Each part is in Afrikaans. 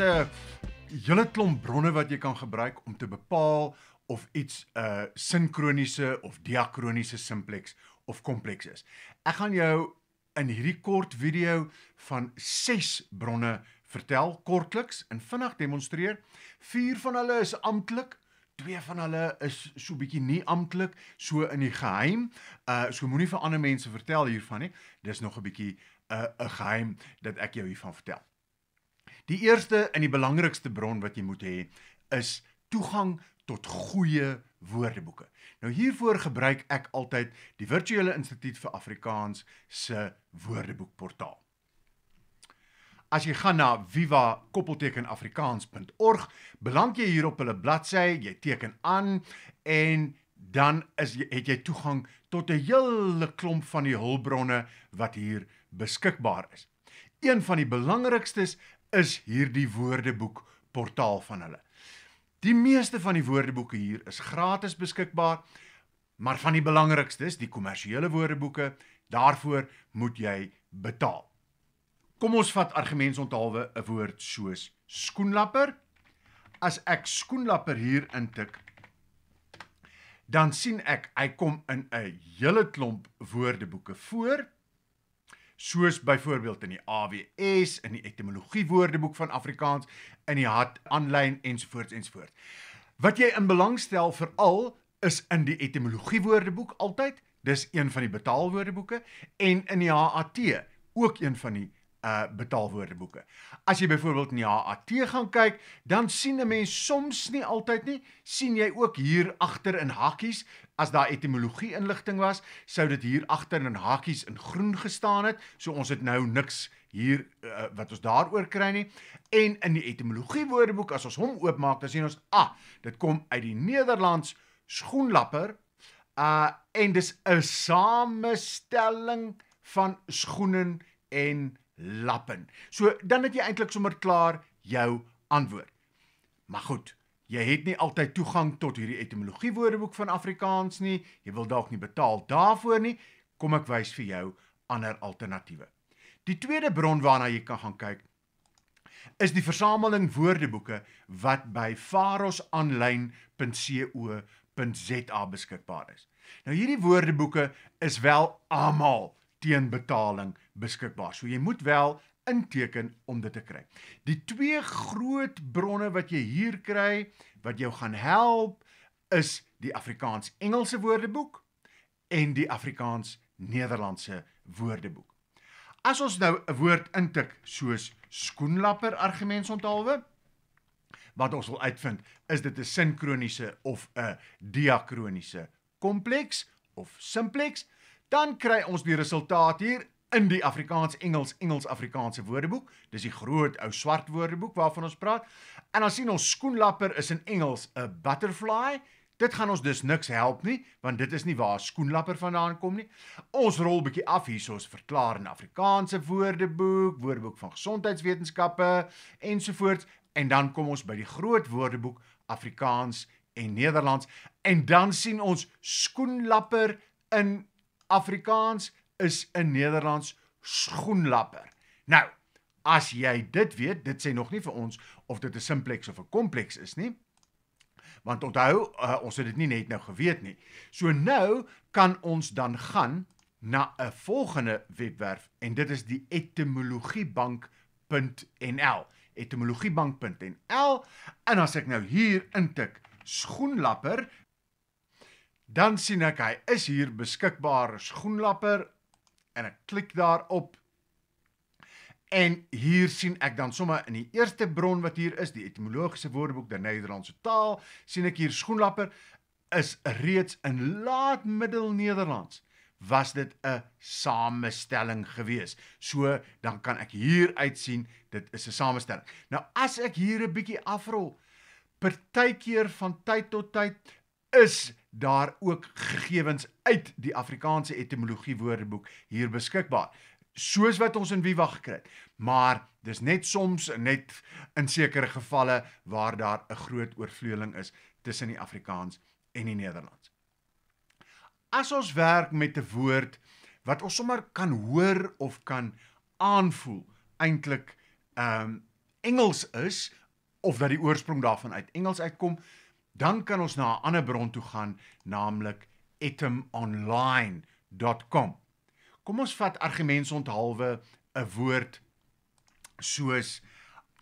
'n hele klomp bronne wat jy kan gebruik om te bepaal of iets 'n uh, sinkroniese of diakroniese simplex of kompleks is. Ek gaan jou in hierdie kort video van 6 bronne vertel kortliks en vinnig demonstreer. 4 van hulle is amptelik, 2 van hulle is so bietjie nie amptelik, so in die geheim. Uh so moenie vir ander mense vertel hiervan nie. Dis nog 'n bietjie 'n uh, geheim dat ek jou hiervan vertel. Die eerste en die belangrikste bron wat jy moet hê is toegang tot goeie woordeboeke. Nou hiervoor gebruik ek altyd die Virtuele Instituut vir Afrikaans se woordeboekportaal. As jy gaan na viva-afrikaans.org, beland jy hier op hulle bladsy, jy teken aan en dan is jy, het jy toegang tot 'n hele klomp van die hulpbronne wat hier beskikbaar is. Een van die belangrikstes is hierdie woordeboek portaal van hulle. Die meeste van die woordeboeke hier is gratis beskikbaar, maar van die belangrikstes, die kommersiële woordeboeke, daarvoor moet jy betaal. Kom ons vat argemens onthaalwe 'n woord soos skoenlapper. As ek skoenlapper hier intik, dan sien ek hy kom in 'n hele klomp woordeboeke voor soos byvoorbeeld in die AWS in die etimologie woordeboek van Afrikaans in die hat aanlyn ensovoorts ensovoorts. Wat jy in belang stel veral is in die etimologie woordeboek altyd, dis een van die betaalwoordeboeke en in die HAT ook een van die uh betaalwoordeboeke. As jy byvoorbeeld in die HAT gaan kyk, dan sien 'n mens soms nie altyd nie, sien jy ook hier agter in hakkies as daar etimologie inligting was, sou dit hier agter in hakkies in groen gestaan het. So ons het nou niks hier uh, wat ons daaroor kry nie. En in die etimologie woordeboek as ons hom oopmaak, dan sien ons a, ah, dit kom uit die Nederlands skoenlapper. Uh en dis 'n samestelling van skoenen en lappen. So dan het jy eintlik sommer klaar jou antwoord. Maar goed, jy het nie altyd toegang tot hierdie etimologie woordeboek van Afrikaans nie. Jy wil dalk nie betaal daarvoor nie. Kom ek wys vir jou ander alternatiewe. Die tweede bron waarna jy kan gaan kyk is die versameling woordeboeke wat by pharosonline.co.za beskikbaar is. Nou hierdie woordeboeke is wel almal teen betaling beskikbaar. So jy moet wel inteken om dit te kry. Die twee groot bronne wat jy hier kry wat jou gaan help is die Afrikaans-Engelse Woordeboek en die Afrikaans-Nederlandse Woordeboek. As ons nou 'n woord intik soos skoenlapper argumentsonthaalwe wat ons wil uitvind is dit 'n sinkroniese of 'n diakroniese kompleks of simpleks dan kry ons die resultaat hier in die Afrikaans-Engels Engels-Afrikaanse Woordeboek. Dis die groot ou swart woordeboek waarvan ons praat. En dan sien ons skoenlapper is in Engels 'n butterfly. Dit gaan ons dus niks help nie, want dit is nie waar skoenlapper vandaan kom nie. Ons rol bietjie af hiersoos verklaar in Afrikaanse Woordeboek, Woordeboek van Gesondheidswetenskappe ensovoorts en dan kom ons by die groot woordeboek Afrikaans en Nederlands en dan sien ons skoenlapper in Afrikaans is 'n Nederlands skoenlapper. Nou, as jy dit weet, dit sê nog nie vir ons of dit 'n simplex of 'n kompleks is nie. Want onthou, uh, ons het dit nie net nou geweet nie. So nou kan ons dan gaan na 'n volgende webwerf en dit is die etimologiebank.nl. etimologiebank.nl en as ek nou hier intik skoenlapper, Dan sien ek hy is hier beskikbaar as groenlapper en ek klik daarop. En hier sien ek dan sommer in die eerste bron wat hier is, die etimologiese woordeboek der Nederlandse taal, sien ek hier skoenlapper is reeds in laat middelnederlands was dit 'n samestelling gewees. So dan kan ek hier uit sien dit is 'n samestelling. Nou as ek hier 'n bietjie afrol, partykeer van tyd tot tyd is daar ook gegevens uit die Afrikaanse etimologie woordeboek hier beskikbaar soos wat ons in Viva gekry het maar dis net soms net in sekere gevalle waar daar 'n groot oorvleueling is tussen die Afrikaans en die Nederlands as ons werk met 'n woord wat ons sommer kan hoor of kan aanvoel eintlik ehm um, Engels is of dat die oorsprong daarvan uit Engels uitkom dan kan ons na 'n ander bron toe gaan, naamlik etymonline.com. Kom ons vat argumente onthalwe 'n woord soos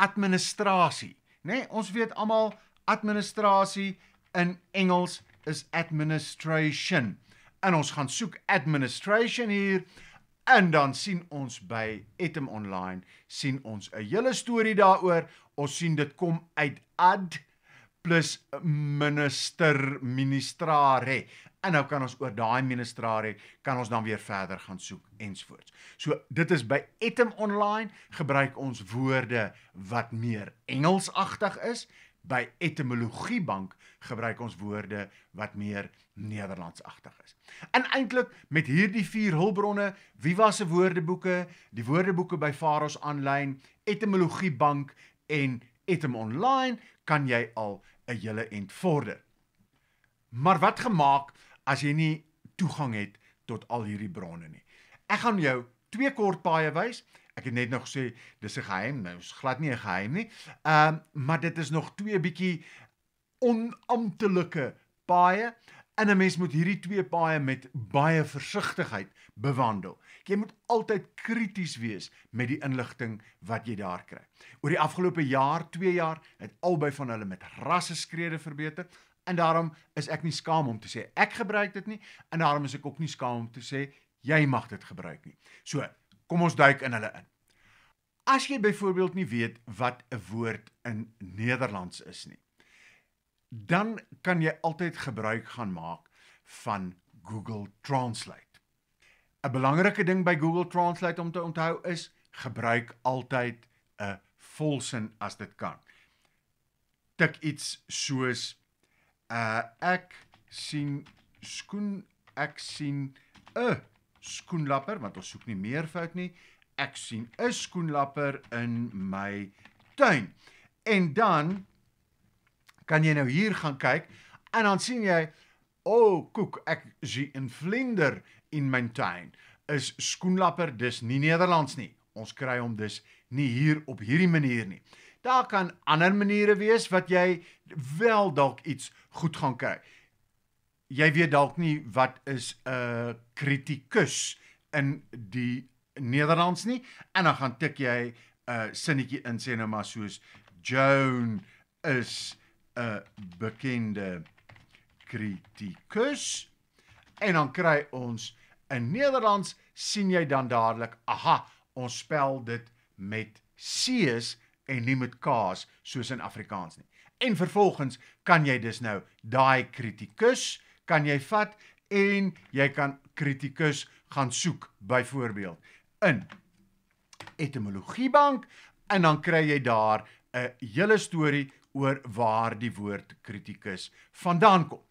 administrasie, nê? Nee, ons weet almal administrasie in Engels is administration. En ons gaan soek administration hier en dan sien ons by etymonline sien ons 'n hele storie daaroor. Ons sien dit kom uit ad plus minister ministrare en nou kan ons oor daai ministrare kan ons dan weer verder gaan soek ensvoorts. So dit is by Etim online gebruik ons woorde wat meer Engelsagtig is by etimologiebank gebruik ons woorde wat meer Nederlandsagtig is. En eintlik met hierdie vier hulpbronne, Viva se woordeboeke, die woordeboeke by Faros aanlyn, etimologiebank en Item Online kan jy al 'n hele ent vorder. Maar wat gemaak as jy nie toegang het tot al hierdie bronne nie? Ek gaan jou twee kort paaie wys. Ek het net nog gesê dis 'n geheim, nou is glad nie 'n geheim nie. Ehm um, maar dit is nog twee bietjie onamptelike paaie en 'n mens moet hierdie twee paaie met baie versigtigheid bewandel jy moet altyd krities wees met die inligting wat jy daar kry. Oor die afgelope jaar, 2 jaar, het albei van hulle met rasse skrede verbeter en daarom is ek nie skaam om te sê ek gebruik dit nie en daarom is ek ook nie skaam om te sê jy mag dit gebruik nie. So, kom ons duik in hulle in. As jy byvoorbeeld nie weet wat 'n woord in Nederlands is nie, dan kan jy altyd gebruik gaan maak van Google Translate. 'n belangrike ding by Google Translate om te onthou is gebruik altyd 'n volsin as dit kan. Tik iets soos uh ek sien skoen ek sien 'n skoenlapper want ons soek nie meer fout nie. Ek sien 'n skoenlapper in my tuin. En dan kan jy nou hier gaan kyk en dan sien jy o, oh, koek, ek sien 'n vlinder in my tuin is skoenlapper dis nie Nederlands nie. Ons kry hom dis nie hier op hierdie manier nie. Daar kan ander maniere wees wat jy wel dalk iets goed gaan kry. Jy weet dalk nie wat is 'n kritikus in die Nederlands nie en dan gaan tik jy 'n sinnetjie in sê nou maar soos Joan is 'n bekende kritikus en dan kry ons in Nederlands sien jy dan dadelik aha ons spel dit met C's en nie met K's soos in Afrikaans nie. En vervolgens kan jy dus nou daai kritikus kan jy vat en jy kan kritikus gaan soek byvoorbeeld in etimologiebank en dan kry jy daar 'n hele storie oor waar die woord kritikus vandaan kom.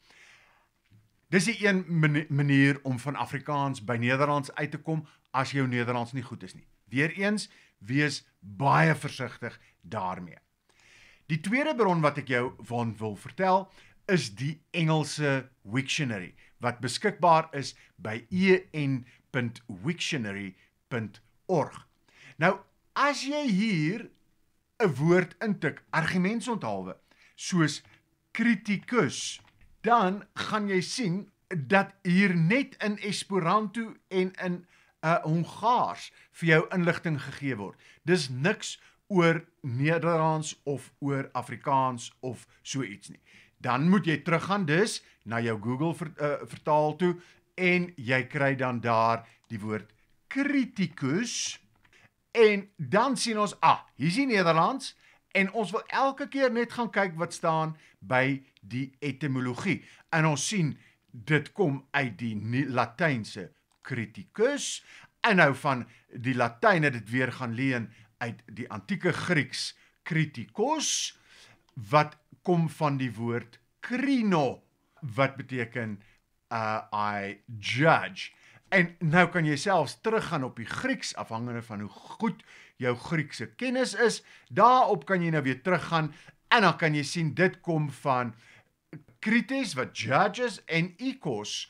Dis 'n een manier om van Afrikaans by Nederlands uit te kom as jou Nederlands nie goed is nie. Weereens, wees baie versigtig daarmee. Die tweede bron wat ek jou van wil vertel is die Engelse Wiktionary wat beskikbaar is by en.wiktionary.org. Nou, as jy hier 'n woord intik, argumentsonthaalwe, soos criticus dan gaan jy sien dat hier net in Esperanto en in uh Hongaars vir jou inligting gegee word. Dis niks oor Nederlands of oor Afrikaans of so iets nie. Dan moet jy teruggaan dus na jou Google ver, uh, vertaal toe en jy kry dan daar die woord kritikus en dan sien ons ah, hier is Nederlands, en ons wil elke keer net gaan kyk wat staan by die etimologie. En ons sien dit kom uit die Latynse criticus en nou van die Latyne dit weer gaan leen uit die antieke Grieks kritikos wat kom van die woord krino wat beteken uh i judge en nou kan jy selfs teruggaan op die Grieks afhangende van hoe goed jou Griekse kennis is, daarop kan jy nou weer teruggaan en dan kan jy sien dit kom van Critics wat judges en ekos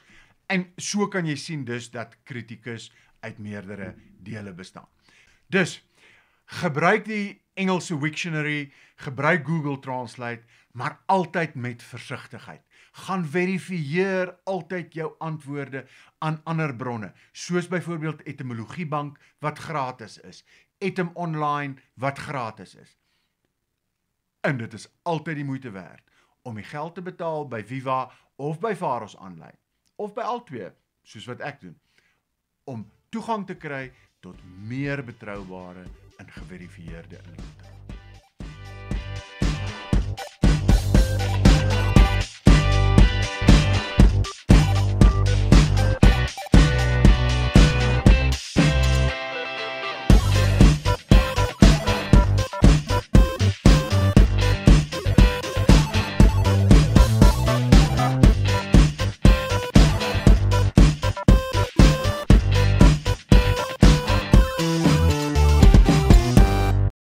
en so kan jy sien dus dat kritikus uit meerdere dele bestaan. Dus gebruik die Engelse dictionary, gebruik Google Translate, maar altyd met versigtigheid. Gaan verifieer altyd jou antwoorde aan ander bronne, soos byvoorbeeld etimologiebank wat gratis is item online wat gratis is. En dit is altyd die moeite werd om die geld te betaal by Viva of by Varos aanlyn of by albei soos wat ek doen om toegang te kry tot meer betroubare en geverifieerde inligting.